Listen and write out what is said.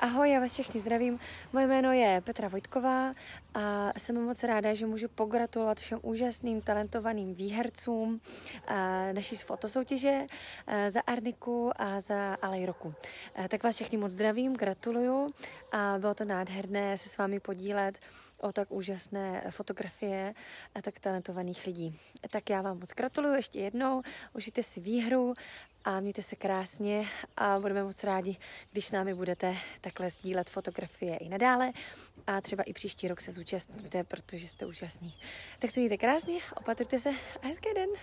Ahoj, já vás všechny zdravím. Moje jméno je Petra Vojtková a jsem moc ráda, že můžu pogratulovat všem úžasným, talentovaným výhercům eh, naší fotosoutěže eh, za Arniku a za Alej roku. Eh, tak vás všechny moc zdravím, gratuluju a bylo to nádherné se s vámi podílet o tak úžasné fotografie a tak talentovaných lidí. Tak já vám moc gratuluju ještě jednou, užijte si výhru a mějte se krásně a budeme moc rádi, když s námi budete takhle sdílet fotografie i nadále a třeba i příští rok se zúčastníte, protože jste úžasní. Tak se mějte krásně, opatrujte se a hezký den!